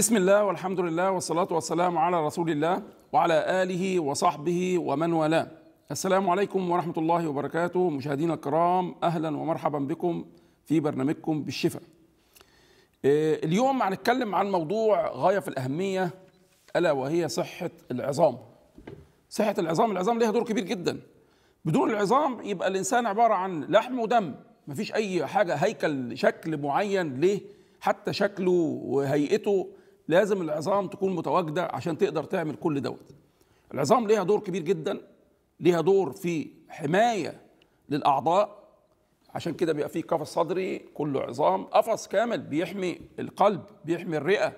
بسم الله والحمد لله والصلاة والسلام على رسول الله وعلى آله وصحبه ومن والاه السلام عليكم ورحمة الله وبركاته مشاهدينا الكرام أهلا ومرحبا بكم في برنامجكم بالشفاء اليوم هنتكلم عن موضوع غاية في الأهمية ألا وهي صحة العظام صحة العظام العظام ليها دور كبير جدا بدون العظام يبقى الإنسان عبارة عن لحم ودم مفيش أي حاجة هيكل شكل معين ليه حتى شكله وهيئته لازم العظام تكون متواجده عشان تقدر تعمل كل دوت العظام ليها دور كبير جدا ليها دور في حمايه للاعضاء عشان كده بيبقى فيه قفص صدري كله عظام قفص كامل بيحمي القلب بيحمي الرئه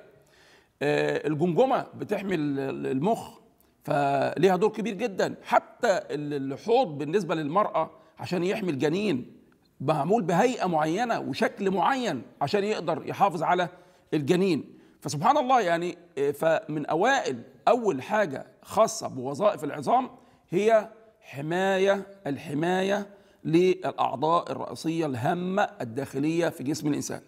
آه، الجمجمه بتحمي المخ فليها دور كبير جدا حتى الحوض بالنسبه للمراه عشان يحمي الجنين معمول بهيئه معينه وشكل معين عشان يقدر يحافظ على الجنين فسبحان الله يعني آه، فمن اوائل اول حاجه خاصه بوظائف العظام هي حمايه الحمايه للاعضاء الرئيسيه الهامه الداخليه في جسم الانسان.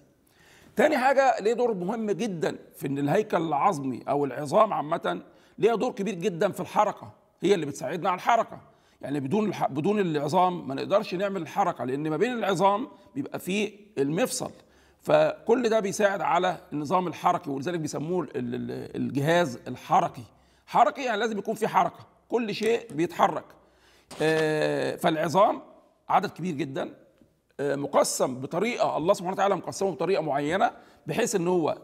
تاني حاجه ليه دور مهم جدا في ان الهيكل العظمي او العظام عامه ليها دور كبير جدا في الحركه هي اللي بتساعدنا على الحركه يعني بدون بدون العظام ما نقدرش نعمل الحركه لان ما بين العظام بيبقى فيه المفصل فكل ده بيساعد على النظام الحركي ولذلك بيسموه الجهاز الحركي حركي يعني لازم يكون في حركه كل شيء بيتحرك آه، فالعظام عدد كبير جدا آه، مقسم بطريقه الله سبحانه وتعالى مقسمه بطريقه معينه بحيث ان هو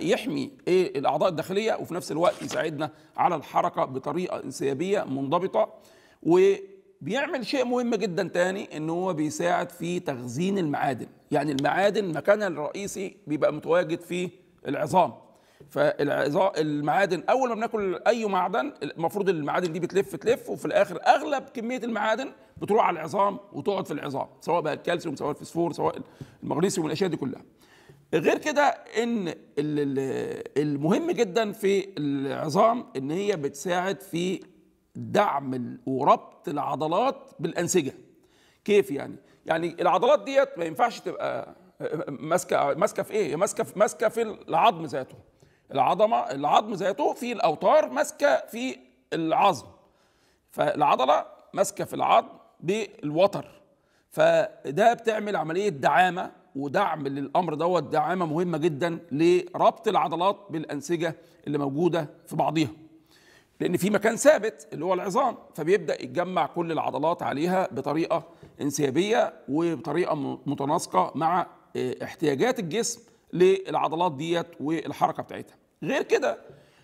يحمي ايه الاعضاء الداخليه وفي نفس الوقت يساعدنا على الحركه بطريقه انسيابيه منضبطه و بيعمل شيء مهم جدا تاني ان هو بيساعد في تخزين المعادن يعني المعادن مكانها الرئيسي بيبقى متواجد في العظام فالعظام المعادن اول ما بناكل اي معدن المفروض المعادن دي بتلف تلف وفي الاخر اغلب كميه المعادن بتروح على العظام وتقعد في العظام سواء بقى الكالسيوم سواء الفسفور سواء المغنيسيوم والاشياء دي كلها غير كده ان المهم جدا في العظام ان هي بتساعد في دعم وربط العضلات بالانسجه كيف يعني يعني العضلات ديت ما ينفعش تبقى ماسكه ماسكه في ايه ماسكه في ماسكه في العظم ذاته العظمه العظم ذاته في الاوتار ماسكه في العظم فالعضله ماسكه في العظم بالوتر فده بتعمل عمليه دعامه ودعم للامر دوت دعامه مهمه جدا لربط العضلات بالانسجه اللي موجوده في بعضيها لان في مكان ثابت اللي هو العظام فبيبدا يتجمع كل العضلات عليها بطريقه انسيابيه وبطريقه متناسقه مع آه، احتياجات الجسم للعضلات ديت والحركه بتاعتها غير كده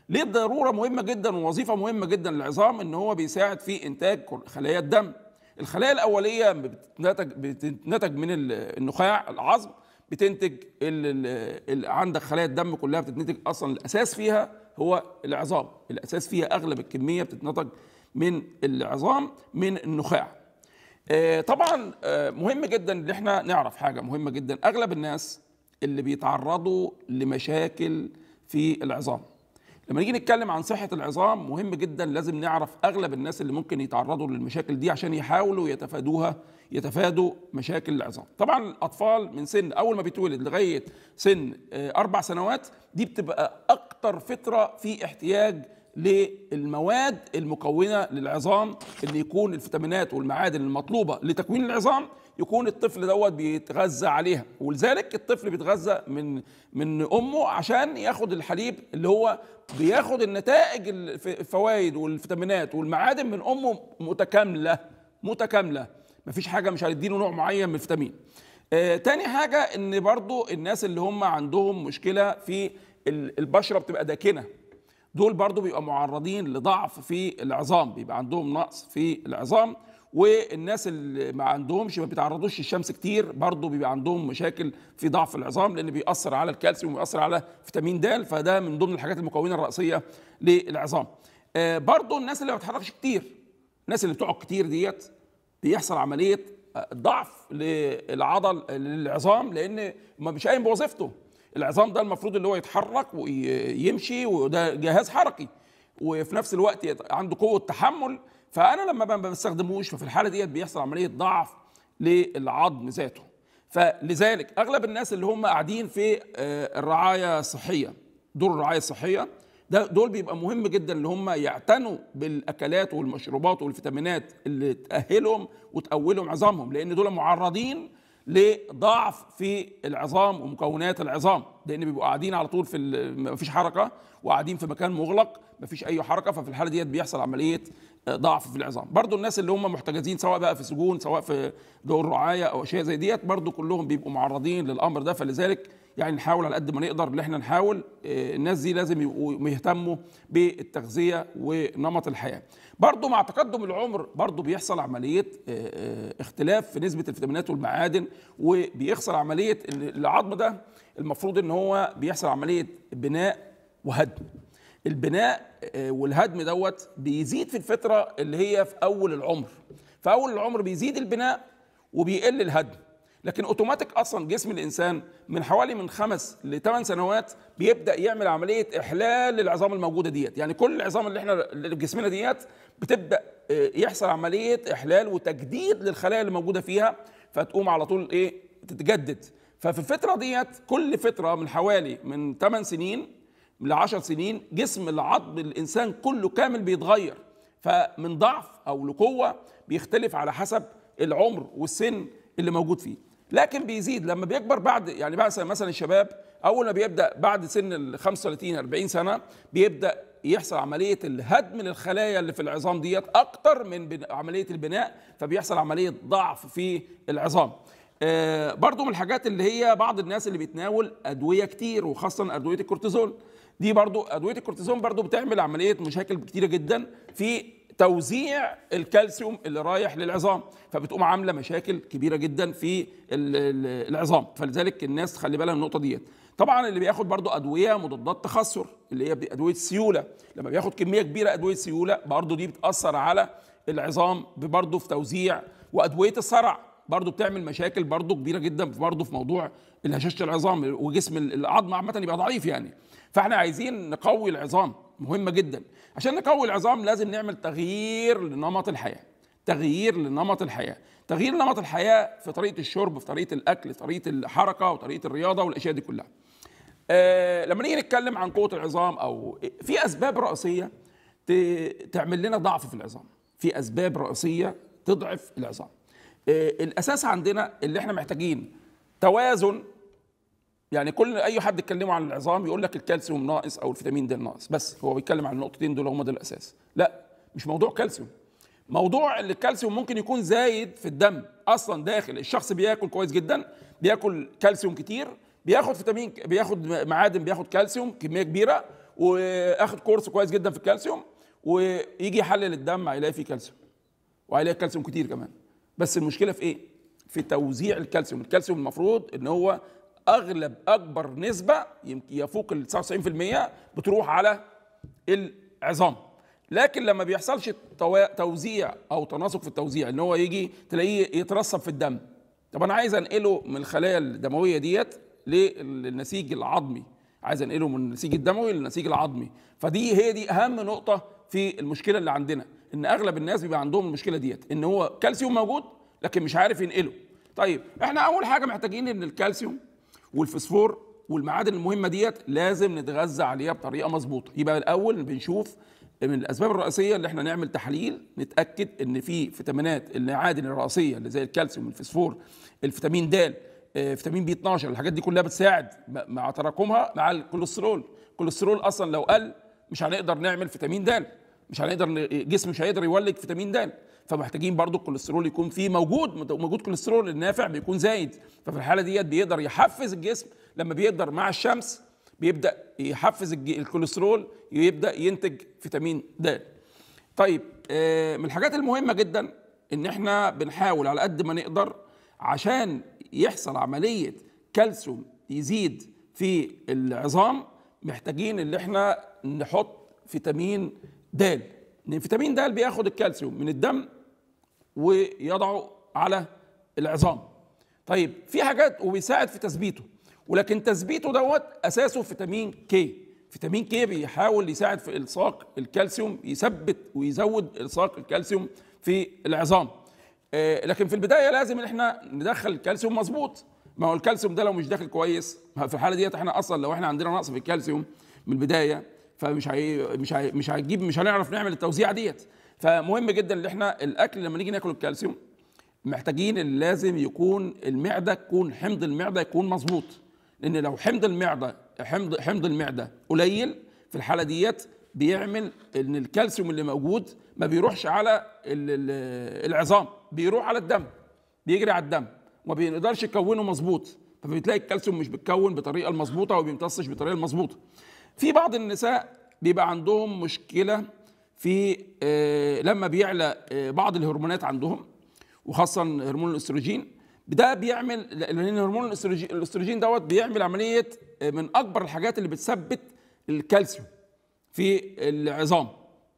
ليه ضروره مهمه جدا ووظيفه مهمه جدا للعظام ان هو بيساعد في انتاج خلايا الدم الخلايا الاوليه بتنتج بتنتج من النخاع العظم بتنتج ال ال عندك خلايا الدم كلها بتنتج اصلا الاساس فيها هو العظام الأساس فيها أغلب الكمية بتتنتج من العظام من النخاع آه، طبعا آه، مهم جدا ان احنا نعرف حاجه مهمه جدا اغلب الناس اللي بيتعرضوا لمشاكل في العظام لما نيجي نتكلم عن صحه العظام مهم جدا لازم نعرف اغلب الناس اللي ممكن يتعرضوا للمشاكل دي عشان يحاولوا يتفادوها يتفادوا مشاكل العظام طبعا الاطفال من سن اول ما بيتولد لغايه سن آه، اربع سنوات دي بتبقى اكتر فتره في احتياج للمواد المكونه للعظام اللي يكون الفيتامينات والمعادن المطلوبه لتكوين العظام يكون الطفل دوت بيتغذى عليها ولذلك الطفل بيتغذى من من امه عشان ياخد الحليب اللي هو بياخد النتائج الفوائد والفيتامينات والمعادن من امه متكامله متكامله مفيش حاجه مش هتديله نوع معين من الفيتامين آه تاني حاجه ان برضو الناس اللي هم عندهم مشكله في البشره بتبقى داكنه دول برضو بيبقى معرضين لضعف في العظام بيبقى عندهم نقص في العظام والناس اللي ما عندهمش ما بيتعرضوش للشمس كتير برضه بيبقى عندهم مشاكل في ضعف العظام لان بيأثر على الكالسيوم وبيأثر على فيتامين د فده من ضمن الحاجات المكونه الرئيسيه للعظام آه، برضه الناس اللي ما بتتحركش كتير الناس اللي بتقعد كتير ديت بيحصل عمليه آه، ضعف للعضل للعظام لان ما مش قايم بوظيفته العظام ده المفروض اللي هو يتحرك ويمشي وده جهاز حركي وفي نفس الوقت عنده قوه تحمل فانا لما ما بستخدموش ففي الحاله ديت بيحصل عمليه ضعف للعظم ذاته فلذلك اغلب الناس اللي هم قاعدين في آه، الرعايه الصحيه دور الرعايه الصحيه ده دول بيبقى مهم جدا ان هم يعتنوا بالاكلات والمشروبات والفيتامينات اللي تاهلهم وتقولهم عظامهم لان دول معرضين لضعف في العظام ومكونات العظام لان بيبقوا قاعدين على طول في مفيش حركه وقاعدين في مكان مغلق مفيش اي حركه ففي الحاله ديت بيحصل عمليه ضعف في العظام برضو الناس اللي هم محتجزين سواء بقى في سجون سواء في دور رعايه او اشياء زي ديت برضو كلهم بيبقوا معرضين للامر ده فلذلك يعني نحاول على قد ما نقدر ان احنا نحاول آه، الناس دي لازم يبقوا يهتموا بالتغذيه ونمط الحياه برضو مع تقدم العمر برضو بيحصل عمليه آه، آه، اختلاف في نسبه الفيتامينات والمعادن وبيحصل عمليه العظم ده المفروض ان هو بيحصل عمليه بناء وهدم البناء آه، والهدم دوت بيزيد في الفتره اللي هي في اول العمر في اول العمر بيزيد البناء وبيقل الهدم لكن اوتوماتيك اصلا جسم الانسان من حوالي من خمس لثمان سنوات بيبدا يعمل عمليه احلال للعظام الموجوده ديت يعني كل العظام اللي احنا اللي في جسمنا ديت بتبدا آه، يحصل عمليه احلال وتجديد للخلايا اللي موجوده فيها فتقوم على طول ايه تتجدد ففي الفتره ديت كل فتره من حوالي من ثمان سنين 10 سنين جسم العظم الإنسان كله كامل بيتغير فمن ضعف أو لقوة بيختلف على حسب العمر والسن اللي موجود فيه لكن بيزيد لما بيكبر بعد يعني مثلا مثلا الشباب اول ما بيبدا بعد سن ال 35 40 سنه بيبدا يحصل عمليه الهدم للخلايا اللي في العظام ديت اكتر من عمليه البناء فبيحصل عمليه ضعف في العظام آه برضو من الحاجات اللي هي بعض الناس اللي بيتناول ادويه كتير وخاصه ادويه الكورتيزول دي برضو ادويه الكورتيزون برضو بتعمل عمليه مشاكل كتيره جدا في توزيع الكالسيوم اللي رايح للعظام فبتقوم عامله مشاكل كبيره جدا في العظام فلذلك الناس خلي بالها النقطه ديت طبعا اللي بياخد برضو ادويه مضادات تخثر اللي هي ادويه السيوله لما بياخد كميه كبيره ادويه سيوله برضو دي بتاثر على العظام برضو في توزيع وادويه الصرع برضه بتعمل مشاكل برضه كبيره جدا برضه في موضوع الهشاشه العظام وجسم العظم عامه يبقى ضعيف يعني فاحنا عايزين نقوي العظام مهمه جدا عشان نقوي العظام لازم نعمل تغيير لنمط الحياه تغيير لنمط الحياه تغيير نمط الحياه في طريقه الشرب في طريقه الاكل في طريقه الحركه وطريقه الرياضه والاشياء دي كلها آه لما نيجي نتكلم عن قوه العظام او في اسباب رئيسيه تعمل لنا ضعف في العظام في اسباب رئيسيه تضعف العظام آه الاساس عندنا اللي احنا محتاجين توازن يعني كل اي حد يتكلموا عن العظام يقول لك الكالسيوم ناقص او الفيتامين د ناقص بس هو بيتكلم عن النقطتين دول هما دول الاساس لا مش موضوع كالسيوم موضوع اللي الكالسيوم ممكن يكون زايد في الدم اصلا داخل الشخص بياكل كويس جدا بياكل كالسيوم كتير بياخد فيتامين بياخد معادن بياخد كالسيوم كميه كبيره واخد كورس كويس جدا في الكالسيوم ويجي يحلل الدم هيلاقي فيه كالسيوم وهيلاقي كالسيوم كتير كمان بس المشكله في ايه في توزيع الكالسيوم الكالسيوم المفروض ان هو اغلب اكبر نسبه يمكن يفوق ال 99% بتروح على العظام لكن لما بيحصلش توزيع او تناسق في التوزيع ان هو يجي تلاقيه يترسب في الدم طب انا عايز انقله من الخلايا الدمويه ديت للنسيج العظمي عايز انقله من النسيج الدموي للنسيج العظمي فدي هي دي اهم نقطه في المشكله اللي عندنا ان اغلب الناس بيبقى عندهم المشكله ديت ان هو كالسيوم موجود لكن مش عارف ينقله طيب احنا اول حاجه محتاجين ان الكالسيوم والفسفور والمعادن المهمه ديت لازم نتغذى عليها بطريقه مظبوطه يبقى الاول بنشوف من الاسباب الرئيسيه اللي احنا نعمل تحاليل نتاكد ان في فيتامينات المعادن الرئيسيه اللي زي الكالسيوم والفسفور الفيتامين د آه، فيتامين بي 12 الحاجات دي كلها بتساعد مع تراكمها مع الكوليسترول الكوليسترول اصلا لو قل مش هنقدر نعمل فيتامين د مش هنقدر جسم مش هيقدر يولد فيتامين د فمحتاجين برضو الكوليسترول يكون فيه موجود موجود كوليسترول النافع بيكون زايد ففي الحاله ديت بيقدر يحفز الجسم لما بيقدر مع الشمس بيبدا يحفز الكوليسترول يبدا ينتج فيتامين د طيب آه، من الحاجات المهمه جدا ان احنا بنحاول على قد ما نقدر عشان يحصل عمليه كالسيوم يزيد في العظام محتاجين ان احنا نحط فيتامين د فيتامين د بياخد الكالسيوم من الدم ويضعه على العظام طيب في حاجات وبيساعد في تثبيته ولكن تثبيته دوت اساسه فيتامين كي فيتامين كي بيحاول يساعد في الصاق الكالسيوم يثبت ويزود الصاق الكالسيوم في العظام آه، لكن في البدايه لازم ان احنا ندخل الكالسيوم مظبوط ما هو الكالسيوم ده لو مش داخل كويس في الحاله ديت احنا اصلا لو احنا عندنا نقص في الكالسيوم من البدايه فمش هي مش هي مش هتجيب مش هنعرف نعمل التوزيع ديت فمهم جدا ان احنا الاكل لما نيجي ناكل الكالسيوم محتاجين ان لازم يكون المعده تكون حمض المعده يكون مظبوط لان لو حمض المعده حمض حمض المعده قليل في الحاله ديت بيعمل ان الكالسيوم اللي موجود ما بيروحش على العظام بيروح على الدم بيجري على الدم وما بيقدرش يكونه مظبوط فبتلاقي الكالسيوم مش بيتكون بطريقه المظبوطه وما بيمتصش بالطريقه المظبوطه في بعض النساء بيبقى عندهم مشكله في آه، لما بيعلى آه، بعض الهرمونات عندهم وخاصه هرمون الاستروجين ده بيعمل لان هرمون الاستروجين, الأستروجين دوت بيعمل عمليه آه، من اكبر الحاجات اللي بتثبت الكالسيوم في العظام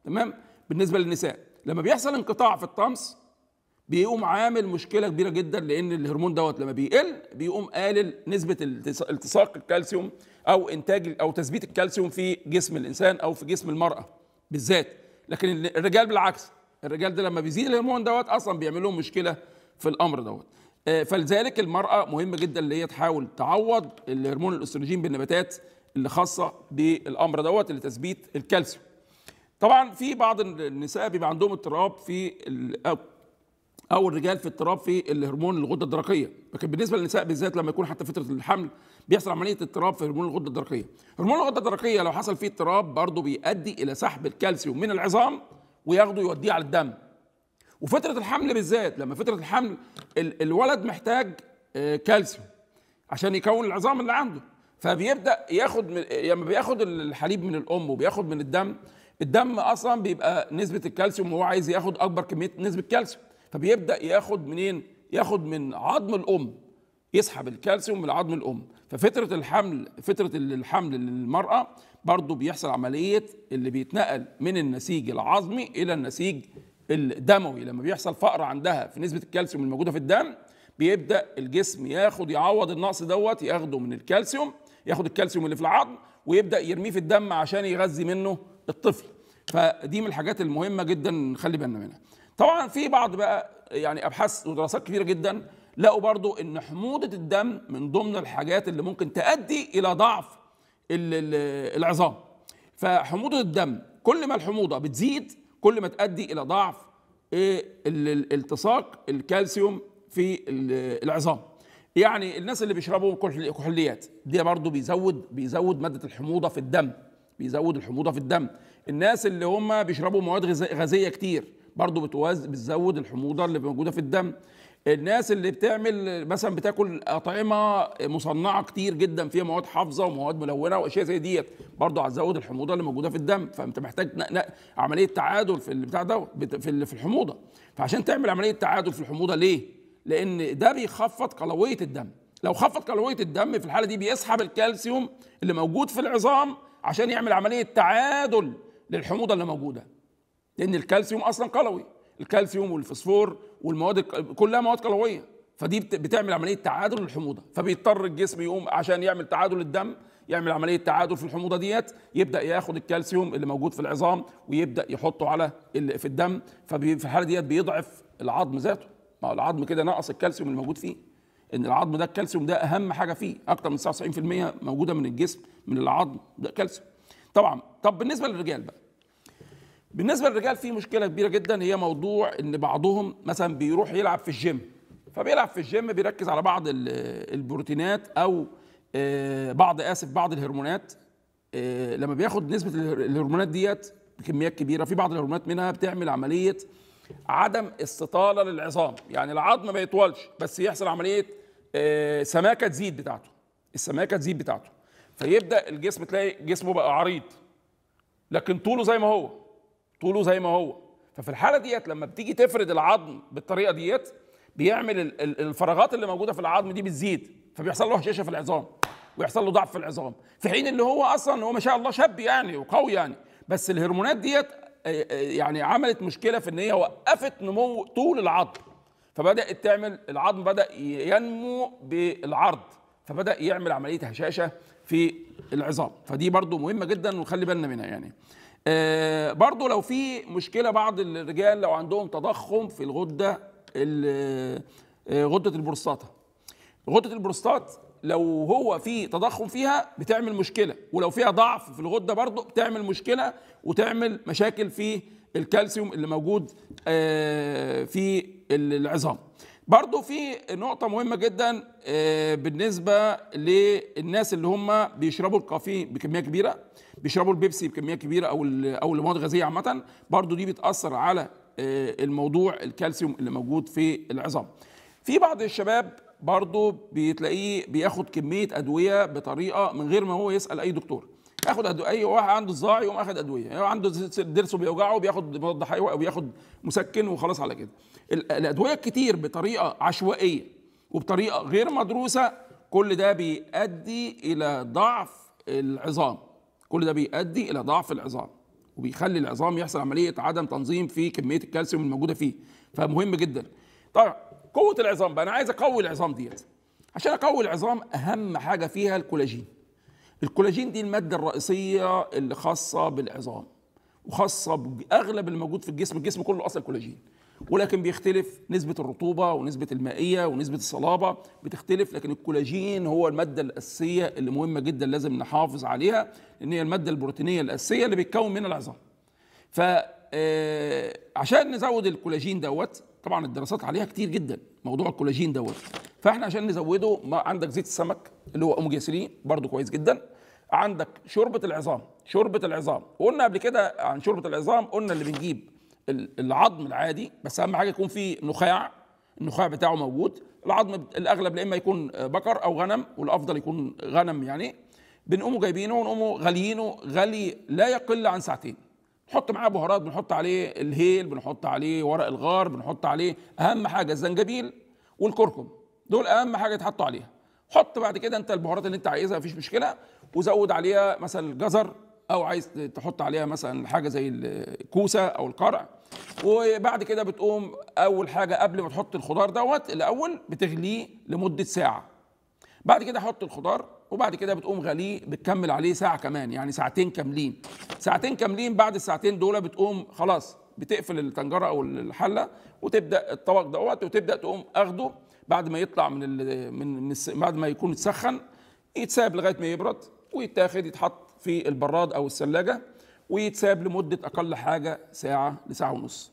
تمام بالنسبه للنساء لما بيحصل انقطاع في الطمس بيقوم عامل مشكله كبيره جدا لان الهرمون دوت لما بيقل بيقوم قالل نسبه التصاق الكالسيوم او انتاج او تثبيت الكالسيوم في جسم الانسان او في جسم المراه بالذات لكن الرجال بالعكس الرجال ده لما بيزيد الهرمون دوت اصلا بيعمل لهم مشكله في الامر دوت آه، فلذلك المراه مهمه جدا اللي هي تحاول تعوض الهرمون الاستروجين بالنباتات اللي خاصه بالامر دوت لتثبيت الكالسيوم طبعا في بعض النساء بيبقى عندهم اضطراب في او الرجال في اضطراب في الهرمون الغده الدرقيه لكن بالنسبه للنساء بالذات لما يكون حتى فتره الحمل بيحصل عمليه اضطراب في هرمون الغده الدرقيه هرمون الغده الدرقيه لو حصل فيه اضطراب برضه بيؤدي الى سحب الكالسيوم من العظام وياخده يوديه على الدم وفتره الحمل بالذات لما فتره الحمل الولد محتاج آه، كالسيوم عشان يكون العظام اللي عنده فبيبدا ياخد لما لما بياخد الحليب من الام وبياخد من الدم الدم اصلا بيبقى نسبه الكالسيوم وهو عايز ياخد اكبر كميه نسبه كالسيوم فبيبدا ياخد منين ياخد من عظم الام يسحب الكالسيوم من عظم الام ففتره الحمل فتره الحمل للمراه برضه بيحصل عمليه اللي بيتنقل من النسيج العظمي الى النسيج الدموي لما بيحصل فقر عندها في نسبه الكالسيوم الموجوده في الدم بيبدا الجسم ياخد يعوض النقص دوت ياخده من الكالسيوم ياخد الكالسيوم اللي في العظم ويبدا يرميه في الدم عشان يغذي منه الطفل فدي من الحاجات المهمه جدا نخلي بالنا منها طبعا في بعض بقى يعني ابحاث ودراسات كبيره جدا لقوا برضو ان حموضه الدم من ضمن الحاجات اللي ممكن تؤدي الى ضعف العظام فحموضه الدم كل ما الحموضه بتزيد كل ما تؤدي الى ضعف الالتصاق الكالسيوم في العظام يعني الناس اللي بيشربوا كحوليات ده برضو بيزود بيزود ماده الحموضه في الدم بيزود الحموضه في الدم الناس اللي هم بيشربوا مواد غازيه كتير برضه بتوز بتزود الحموضه اللي موجوده في الدم الناس اللي بتعمل مثلا بتاكل اطعمه مصنعه كتير جدا فيها مواد حافظه ومواد ملونه واشياء زي ديت برضه هتزود الحموضه اللي موجوده في الدم فانت محتاج عمليه تعادل في البتاع ده في في الحموضه فعشان تعمل عمليه تعادل في الحموضه ليه؟ لان ده بيخفض قلويه الدم لو خفض قلويه الدم في الحاله دي بيسحب الكالسيوم اللي موجود في العظام عشان يعمل عمليه تعادل للحموضه اللي موجوده لان الكالسيوم اصلا قلوي الكالسيوم والفسفور والمواد كلها مواد قلويه فدي بتعمل عمليه تعادل الحموضه فبيضطر الجسم يقوم عشان يعمل تعادل الدم يعمل عمليه تعادل في الحموضه ديت يبدا ياخد الكالسيوم اللي موجود في العظام ويبدا يحطه على في الدم ففي الحاله ديت بيضعف العظم ذاته ما هو العظم كده نقص الكالسيوم اللي موجود فيه ان العظم ده الكالسيوم ده اهم حاجه فيه اكتر من 99% موجوده من الجسم من العظم ده كالسيوم طبعا طب بالنسبه للرجال بقى بالنسبه للرجال في مشكله كبيره جدا هي موضوع ان بعضهم مثلا بيروح يلعب في الجيم فبيلعب في الجيم بيركز على بعض البروتينات او آه، بعض اسف بعض الهرمونات آه، لما بياخد نسبه الهرمونات ديت بكميات كبيره في بعض الهرمونات منها بتعمل عمليه عدم استطاله للعظام يعني العظم ما يطولش بس يحصل عمليه آه، سماكه تزيد بتاعته السماكه تزيد بتاعته فيبدا الجسم تلاقي جسمه بقى عريض لكن طوله زي ما هو طوله زي ما هو ففي الحاله ديت لما بتيجي تفرد العظم بالطريقه ديت بيعمل الفراغات اللي موجوده في العظم دي بتزيد فبيحصل له هشاشه في العظام ويحصل له ضعف في العظام في حين ان هو اصلا هو ما شاء الله شاب يعني وقوي يعني بس الهرمونات ديت آه، آه، يعني عملت مشكله في ان هي وقفت نمو طول العظم فبدات تعمل العظم بدا ينمو بالعرض فبدا يعمل عمليه هشاشه في العظام فدي برضو مهمه جدا ونخلي بالنا منها يعني آه، برضو لو في مشكله بعض الرجال لو عندهم تضخم في الغده آه، آه، غده البروستاتا غده البروستات لو هو في تضخم فيها بتعمل مشكله ولو فيها ضعف في الغده برضو بتعمل مشكله وتعمل مشاكل في الكالسيوم اللي موجود في العظام برضو في نقطة مهمة جدا آه، بالنسبة للناس اللي هم بيشربوا الكافيه بكمية كبيرة بيشربوا البيبسي بكمية كبيرة أو أو المواد الغازية عامة برضو دي بتأثر على آه، الموضوع الكالسيوم اللي موجود في العظام في بعض الشباب برضو بتلاقيه بياخد كمية أدوية بطريقة من غير ما هو يسأل أي دكتور اخد ادويه اي واحد عنده صداع يقوم اخد ادويه يعني عنده ضرسه بيوجعه بياخد مضاد حيوي او بياخد مسكن وخلاص على كده الادويه الكتير بطريقه عشوائيه وبطريقه غير مدروسه كل ده بيؤدي الى ضعف العظام كل ده بيؤدي الى ضعف العظام وبيخلي العظام يحصل عمليه عدم تنظيم في كميه الكالسيوم الموجوده فيه فمهم جدا طبعا قوه العظام بقى انا عايز اقوي العظام ديت عشان اقوي العظام اهم حاجه فيها الكولاجين الكولاجين دي الماده الرئيسيه اللي خاصه بالعظام وخاصه باغلب الموجود في الجسم الجسم كله اصلا كولاجين ولكن بيختلف نسبة الرطوبة ونسبة المائية ونسبة الصلابة بتختلف لكن الكولاجين هو المادة الأساسية اللي مهمة جدا لازم نحافظ عليها لأن هي المادة البروتينية الأساسية اللي بيتكون منها العظام. فعشان آه، نزود الكولاجين دوت طبعا الدراسات عليها كتير جدا موضوع الكولاجين دوت فاحنا عشان نزوده ما عندك زيت السمك اللي هو اوميجا 3 برضه كويس جدا عندك شوربه العظام شوربه العظام قلنا قبل كده عن شوربه العظام قلنا اللي بنجيب العظم العادي بس اهم حاجه يكون فيه نخاع النخاع بتاعه موجود العظم الاغلب يا اما يكون بقر او غنم والافضل يكون غنم يعني بنقوموا جايبينه ونقوموا غاليينه غلي لا يقل عن ساعتين حط معاه بهارات بنحط عليه الهيل بنحط عليه ورق الغار بنحط عليه اهم حاجه الزنجبيل والكركم دول اهم حاجه يتحطوا عليها حط بعد كده انت البهارات اللي انت عايزها مفيش مشكله وزود عليها مثلا الجزر او عايز تحط عليها مثلا حاجه زي الكوسه او القرع وبعد كده بتقوم اول حاجه قبل ما تحط الخضار دوت الاول بتغليه لمده ساعه بعد كده حط الخضار وبعد كده بتقوم غليه بتكمل عليه ساعه كمان يعني ساعتين كاملين ساعتين كاملين بعد الساعتين دول بتقوم خلاص بتقفل الطنجره او الحله وتبدا الطبق دوت وتبدا تقوم اخده بعد ما يطلع من ال من بعد ما يكون اتسخن يتساب لغايه ما يبرد ويتاخد يتحط في البراد او الثلاجه ويتساب لمده اقل حاجه ساعه لساعه ونص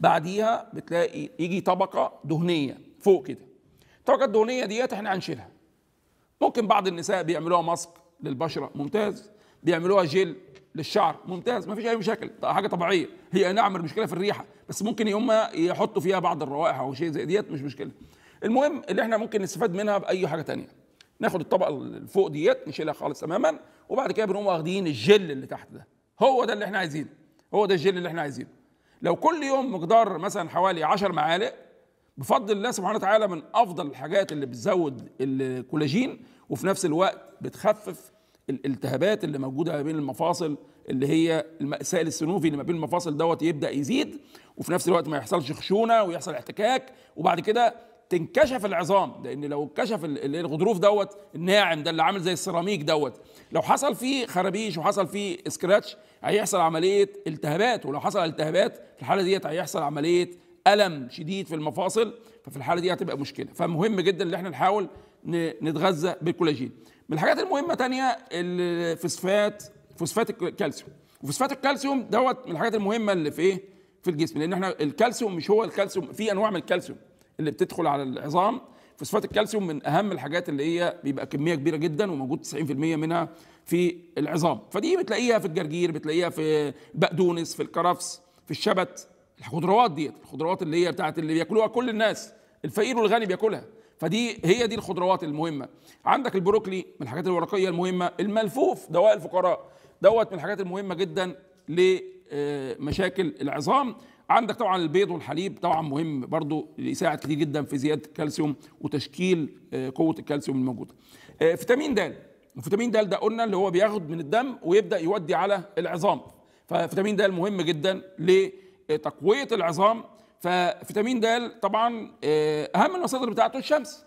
بعديها بتلاقي يجي طبقه دهنيه فوق كده الطبقه الدهنيه ديت احنا هنشيلها ممكن بعض النساء بيعملوها ماسك للبشره ممتاز بيعملوها جيل للشعر ممتاز ما فيش اي مشاكل حاجه طبيعيه هي نعم المشكله في الريحه بس ممكن هم يحطوا فيها بعض الروائح او شيء زي ديت مش مشكله المهم اللي احنا ممكن نستفاد منها باي حاجه تانية ناخد الطبقه اللي فوق ديت نشيلها خالص تماما وبعد كده بنقوم واخدين الجل اللي تحت ده هو ده اللي احنا عايزينه هو ده الجل اللي احنا عايزينه لو كل يوم مقدار مثلا حوالي 10 معالق بفضل الله سبحانه وتعالى من افضل الحاجات اللي بتزود الكولاجين وفي نفس الوقت بتخفف الالتهابات اللي موجوده ما بين المفاصل اللي هي المأساة السنوفي اللي ما بين المفاصل دوت يبدا يزيد وفي نفس الوقت ما يحصلش خشونه ويحصل احتكاك وبعد كده تنكشف العظام لان لو اتكشف الغضروف دوت الناعم ده اللي عامل زي السيراميك دوت لو حصل فيه خرابيش وحصل فيه سكراتش هيحصل عمليه التهابات ولو حصل التهابات في الحاله ديت هيحصل عمليه الم شديد في المفاصل ففي الحاله دي هتبقى مشكله فمهم جدا ان احنا نحاول نتغذى بالكولاجين من الحاجات المهمه تانية الفوسفات فوسفات الكالسيوم وفوسفات الكالسيوم دوت من الحاجات المهمه اللي في ايه في الجسم لان احنا الكالسيوم مش هو الكالسيوم في انواع من الكالسيوم اللي بتدخل على العظام فوسفات الكالسيوم من اهم الحاجات اللي هي بيبقى كميه كبيره جدا وموجود 90% منها في العظام فدي بتلاقيها في الجرجير بتلاقيها في البقدونس في الكرفس في الشبت الخضروات ديت الخضروات اللي هي بتاعت اللي بياكلوها كل الناس الفقير والغني بياكلها فدي هي دي الخضروات المهمه عندك البروكلي من الحاجات الورقيه المهمه الملفوف دواء الفقراء دوت من الحاجات المهمه جدا لمشاكل آه، العظام عندك طبعا البيض والحليب طبعا مهم برضو يساعد كتير جدا في زياده الكالسيوم وتشكيل آه، قوه الكالسيوم الموجوده آه، فيتامين د فيتامين د ده قلنا اللي هو بياخد من الدم ويبدا يودي على العظام ففيتامين د مهم جدا ليه آه، تقويه العظام ففيتامين د طبعا آه، اهم المصادر بتاعته الشمس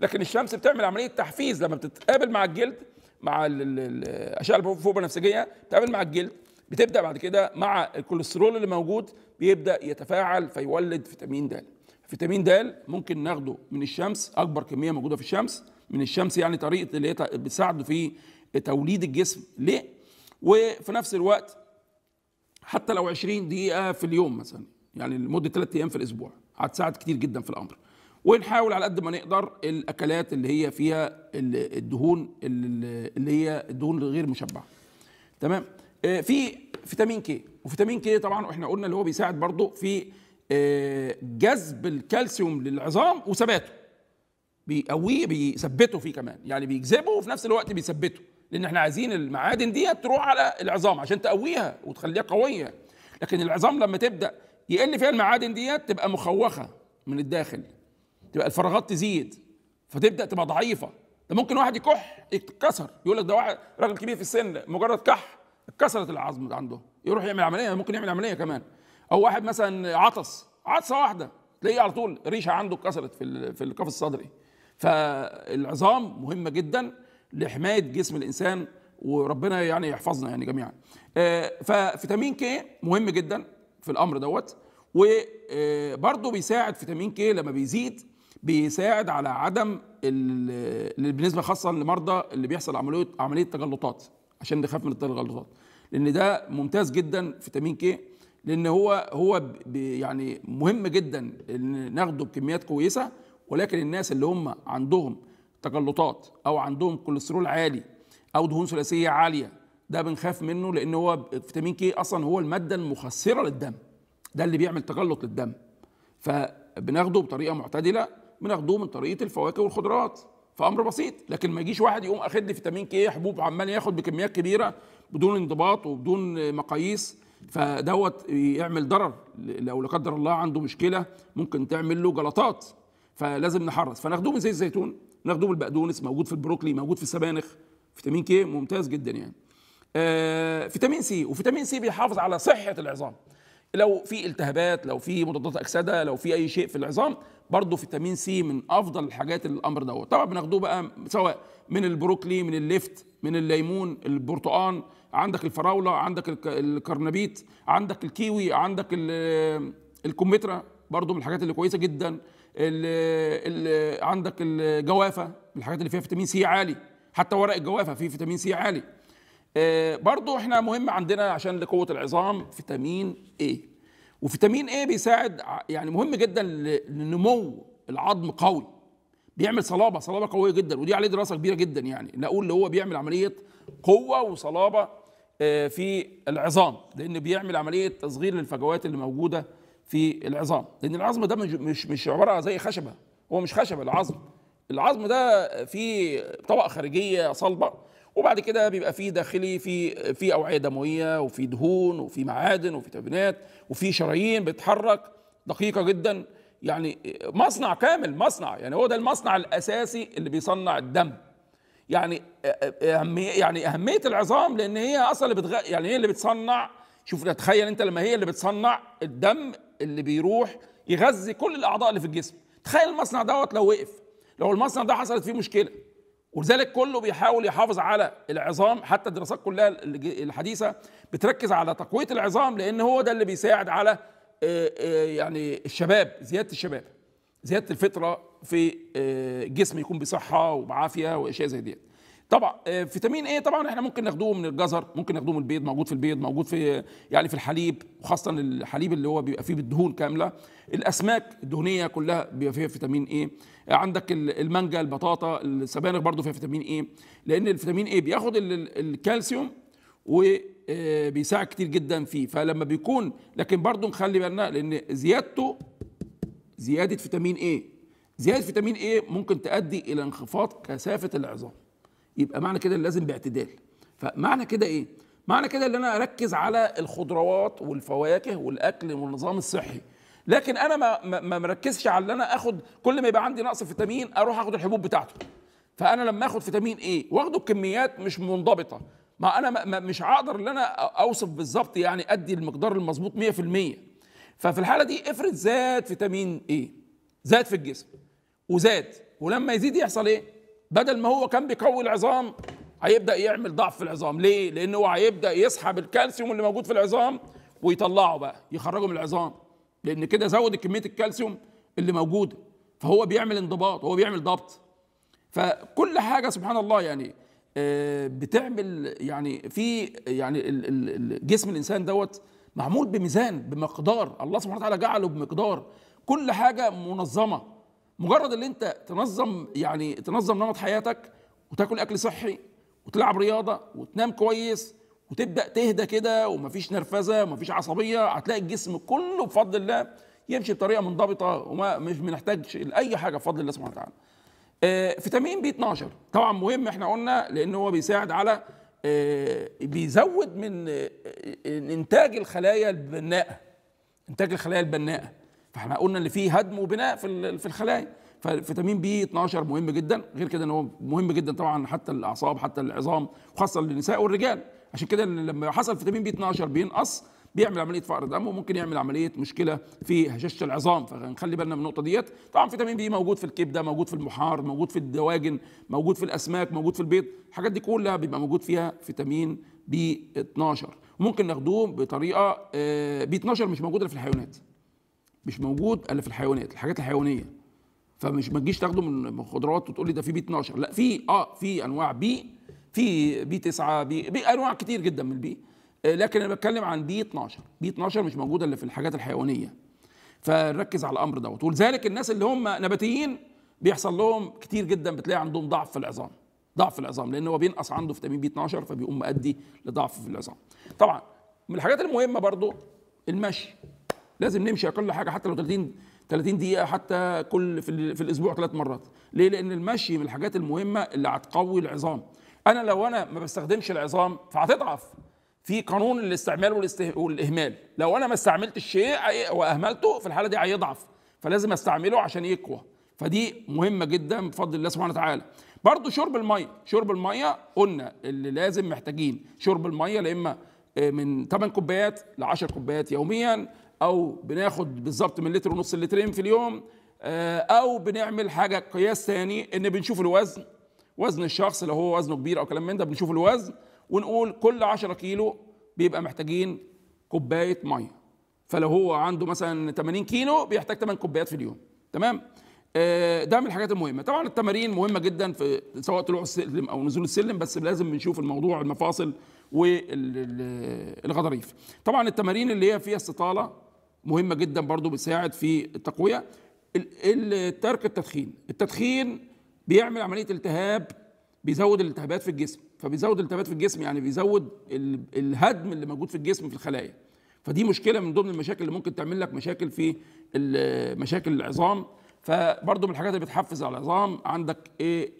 لكن الشمس بتعمل عمليه تحفيز لما بتتقابل مع الجلد مع الاشعه الفوق البنفسجيه بتتقابل مع الجلد بتبدا بعد كده مع الكوليسترول اللي موجود بيبدا يتفاعل فيولد فيتامين د فيتامين د ممكن ناخده من الشمس اكبر كميه موجوده في الشمس من الشمس يعني طريقه اللي هي بتساعده في توليد الجسم ليه وفي نفس الوقت حتى لو 20 دقيقه في اليوم مثلا يعني لمده ثلاث ايام في الاسبوع هتساعد كتير جدا في الامر ونحاول على قد ما نقدر الاكلات اللي هي فيها الدهون اللي هي الدهون الغير مشبعه تمام آه، في فيتامين كي وفيتامين كي طبعا احنا قلنا اللي هو بيساعد برضه في آه، جذب الكالسيوم للعظام وثباته بيقويه بيثبته فيه كمان يعني بيجذبه وفي نفس الوقت بيثبته لان احنا عايزين المعادن دي تروح على العظام عشان تقويها وتخليها قويه لكن العظام لما تبدا يقل فيها المعادن دي تبقى مخوخه من الداخل تبقى الفراغات تزيد فتبدا تبقى ضعيفه ده ممكن واحد يكح يتكسر يقول لك ده واحد راجل كبير في السن مجرد كح اتكسرت العظم عنده يروح يعمل عمليه ممكن يعمل عمليه كمان او واحد مثلا عطس عطسه واحده تلاقيه على طول ريشه عنده اتكسرت في في القفص الصدري فالعظام مهمه جدا لحمايه جسم الانسان وربنا يعني يحفظنا يعني جميعا آه، ففيتامين كي مهم جدا في الامر دوت وبرضه آه، بيساعد فيتامين كي لما بيزيد بيساعد على عدم بالنسبه خاصه لمرضى اللي بيحصل عمليه عمليه تجلطات عشان نخاف من التجلطات لان ده ممتاز جدا فيتامين كي لان هو هو يعني مهم جدا ان ناخده بكميات كويسه ولكن الناس اللي هم عندهم تجلطات او عندهم كوليسترول عالي او دهون ثلاثيه عاليه ده بنخاف منه لان هو فيتامين كي اصلا هو الماده المخسره للدم ده اللي بيعمل تجلط للدم فبناخده بطريقه معتدله بناخده من طريقه الفواكه والخضروات فامر بسيط لكن ما يجيش واحد يقوم اخد فيتامين كي حبوب عمال ياخد بكميات كبيره بدون انضباط وبدون مقاييس فدوت يعمل ضرر لو لا قدر الله عنده مشكله ممكن تعمل له جلطات فلازم نحرص فناخدوه من زيت الزيتون بناخده بالبقدونس موجود في البروكلي موجود في السبانخ فيتامين كي ممتاز جدا يعني آه فيتامين سي وفيتامين سي بيحافظ على صحه العظام لو في التهابات لو في مضادات اكسده لو في اي شيء في العظام برضه فيتامين سي من افضل الحاجات الامر دوت طبعا بناخدوه بقى سواء من البروكلي من الليفت من الليمون البرتقان عندك الفراوله عندك الكرنبيت عندك الكيوي عندك الكمثرى برضه من الحاجات اللي كويسه جدا ال عندك الجوافه الحاجات اللي فيها فيتامين سي عالي حتى ورق الجوافه فيه فيتامين سي عالي آه، برضو احنا مهم عندنا عشان لقوه العظام فيتامين اي وفيتامين اي بيساعد يعني مهم جدا لنمو العظم قوي بيعمل صلابه صلابه قويه جدا ودي عليه دراسه كبيره جدا يعني نقول اللي هو بيعمل عمليه قوه وصلابه آه، في العظام لان بيعمل عمليه تصغير للفجوات اللي موجوده في العظام لان العظم ده مش مش عباره زي خشبه هو مش خشبه العظم العظم ده فيه طبقه خارجيه صلبه وبعد كده بيبقى فيه داخلي في في اوعيه دمويه وفي دهون وفي معادن وفي تبنات وفي شرايين بتتحرك دقيقه جدا يعني مصنع كامل مصنع يعني هو ده المصنع الاساسي اللي بيصنع الدم يعني أهمية يعني اهميه العظام لان هي اصلا اللي بتغ... يعني هي اللي بتصنع شوف تخيل انت لما هي اللي بتصنع الدم اللي بيروح يغذي كل الاعضاء اللي في الجسم تخيل المصنع دوت لو وقف لو المصنع ده حصلت فيه مشكله ولذلك كله بيحاول يحافظ على العظام حتى الدراسات كلها الحديثه بتركز على تقويه العظام لان هو ده اللي بيساعد على يعني الشباب زياده الشباب زياده الفطره في الجسم يكون بصحه وبعافيه واشياء زي ديت طبعا آه، فيتامين ايه طبعا احنا ممكن ناخدوه من الجزر ممكن ناخدوه من البيض موجود في البيض موجود في يعني في الحليب وخاصه الحليب اللي هو بيبقى فيه بالدهون كامله الاسماك الدهنيه كلها بيبقى فيها فيتامين ايه عندك المانجا البطاطا السبانخ برضو فيها فيتامين ايه لان الفيتامين ايه بياخد الكالسيوم وبيساعد آه، كتير جدا فيه فلما بيكون لكن برضو نخلي بالنا لان زيادته زياده فيتامين ايه زياده فيتامين ايه ممكن تؤدي الى انخفاض كثافه العظام يبقى معنى كده لازم باعتدال فمعنى كده ايه معنى كده ان انا اركز على الخضروات والفواكه والاكل والنظام الصحي لكن انا ما ما مركزش على ان انا اخد كل ما يبقى عندي نقص فيتامين اروح اخد الحبوب بتاعته فانا لما اخد فيتامين ايه واخده بكميات مش منضبطه ما انا ما مش هقدر ان انا اوصف بالظبط يعني ادي المقدار المظبوط 100% ففي الحاله دي افرض زاد فيتامين ايه زاد في الجسم وزاد ولما يزيد يحصل ايه بدل ما هو كان بيقوي العظام هيبدا يعمل ضعف في العظام ليه لان هو هيبدا يسحب الكالسيوم اللي موجود في العظام ويطلعه بقى يخرجه من العظام لان كده زود كميه الكالسيوم اللي موجوده فهو بيعمل انضباط هو بيعمل ضبط فكل حاجه سبحان الله يعني آه، بتعمل يعني في يعني جسم الانسان دوت معمول بميزان بمقدار الله سبحانه وتعالى جعله بمقدار كل حاجه منظمه مجرد ان انت تنظم يعني تنظم نمط حياتك وتاكل اكل صحي وتلعب رياضه وتنام كويس وتبدا تهدى كده ومفيش نرفزه ومفيش عصبيه هتلاقي الجسم كله بفضل الله يمشي بطريقه منضبطه وما مش بنحتاجش لاي حاجه بفضل الله سبحانه وتعالى. آه فيتامين بي 12 طبعا مهم احنا قلنا لان هو بيساعد على آه بيزود من آه, آه، انتاج الخلايا البناءه انتاج الخلايا البناءه فاحنا قلنا ان في هدم وبناء في في الخلايا ففيتامين بي 12 مهم جدا غير كده ان هو مهم جدا طبعا حتى الاعصاب حتى العظام وخاصه للنساء والرجال عشان كده لما حصل فيتامين بي 12 بينقص بيعمل عمليه فقر دم وممكن يعمل عمليه مشكله في هشاشه العظام فنخلي بالنا من النقطه ديت طبعا فيتامين بي موجود في الكبده موجود في المحار موجود في الدواجن موجود في الاسماك موجود في البيض الحاجات دي كلها بيبقى موجود فيها فيتامين بي 12 ممكن ناخدوه بطريقه آه، بي 12 مش موجوده في الحيوانات مش موجود الا في الحيوانات الحاجات الحيوانيه فمش ما تجيش تاخده من خضروات وتقول لي ده في بي 12 لا في اه في انواع بي في بي 9 بي, بي انواع كتير جدا من البي آه، لكن انا بتكلم عن بي 12 بي 12 مش موجوده الا في الحاجات الحيوانيه فنركز على الامر دوت ولذلك الناس اللي هم نباتيين بيحصل لهم كتير جدا بتلاقي عندهم ضعف في العظام ضعف في العظام لان هو بينقص عنده فيتامين بي 12 فبيقوم مؤدي لضعف في العظام طبعا من الحاجات المهمه برضو المشي لازم نمشي اقل حاجه حتى لو 30 30 دقيقه حتى كل في, في الاسبوع ثلاث مرات ليه لان المشي من الحاجات المهمه اللي هتقوي العظام انا لو انا ما بستخدمش العظام فهتضعف في قانون الاستعمال والاهمال لو انا ما استعملتش شيء واهملته في الحاله دي هيضعف فلازم استعمله عشان يقوى فدي مهمه جدا بفضل الله سبحانه وتعالى برضه شرب الميه شرب الميه قلنا اللي لازم محتاجين شرب الميه لا اما آه، من 8 كوبايات ل 10 كوبايات يوميا او بناخد بالظبط من لتر ونص لترين في اليوم آه، او بنعمل حاجه قياس ثاني ان بنشوف الوزن وزن الشخص لو هو وزنه كبير او كلام من ده بنشوف الوزن ونقول كل 10 كيلو بيبقى محتاجين كوبايه ميه فلو هو عنده مثلا 80 كيلو بيحتاج 8 كوبايات في اليوم تمام آه، ده من الحاجات المهمه طبعا التمارين مهمه جدا في سواء طلوع السلم او نزول السلم بس لازم بنشوف الموضوع المفاصل والغضاريف طبعا التمارين اللي هي فيها استطاله مهمه جدا برضو بتساعد في التقويه ترك التدخين التدخين بيعمل عمليه التهاب بيزود الالتهابات في الجسم فبيزود الالتهابات في الجسم يعني بيزود الهدم اللي موجود في الجسم في الخلايا فدي مشكله من ضمن المشاكل اللي ممكن تعمل لك مشاكل في مشاكل العظام فبرضه من الحاجات اللي بتحفز على العظام عندك ايه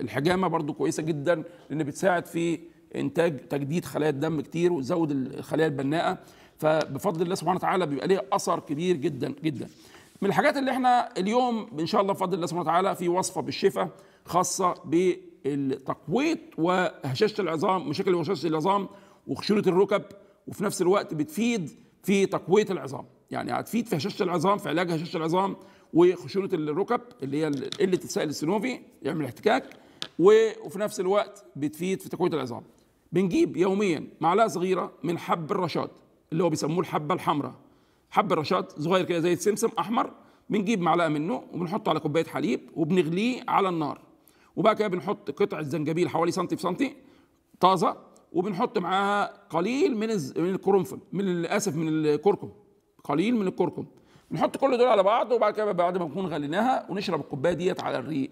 الحجامه برضه كويسه جدا لان بتساعد في انتاج تجديد خلايا الدم كتير وتزود الخلايا البناءه فبفضل الله سبحانه وتعالى بيبقى ليها اثر كبير جدا جدا من الحاجات اللي احنا اليوم ان شاء الله بفضل الله سبحانه وتعالى في وصفه بالشفاء خاصه بالتقويط وهشاشه العظام مشاكل هشاشه العظام وخشونه الركب وفي نفس الوقت بتفيد في تقويه العظام يعني هتفيد في هشاشه العظام في علاج هشاشه العظام وخشونه الركب اللي هي قله السائل السنوفي يعمل احتكاك وفي نفس الوقت بتفيد في تقويه العظام بنجيب يوميا معلقه صغيره من حب الرشاد اللي هو بيسموه الحبه الحمراء حب الرشاد صغير كده زي السمسم احمر بنجيب معلقه منه وبنحطه على كوبايه حليب وبنغليه على النار وبعد كده بنحط قطعه زنجبيل حوالي سنتي في سنتي طازه وبنحط معاها قليل من من القرنفل من اسف من الكركم قليل من الكركم بنحط كل دول على بعض وبعد كده بعد ما نكون غليناها ونشرب الكوبايه ديت على الريق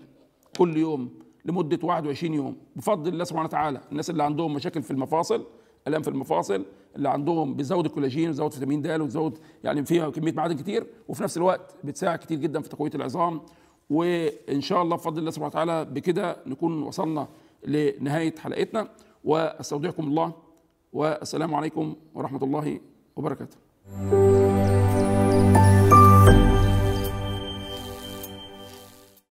كل يوم لمده 21 يوم بفضل الله سبحانه وتعالى الناس اللي عندهم مشاكل في المفاصل الام في المفاصل اللي عندهم بتزود الكولاجين وتزود فيتامين د وتزود يعني فيها كميه معادن كتير وفي نفس الوقت بتساعد كتير جدا في تقويه العظام وان شاء الله بفضل الله سبحانه وتعالى بكده نكون وصلنا لنهايه حلقتنا واستودعكم الله والسلام عليكم ورحمه الله وبركاته.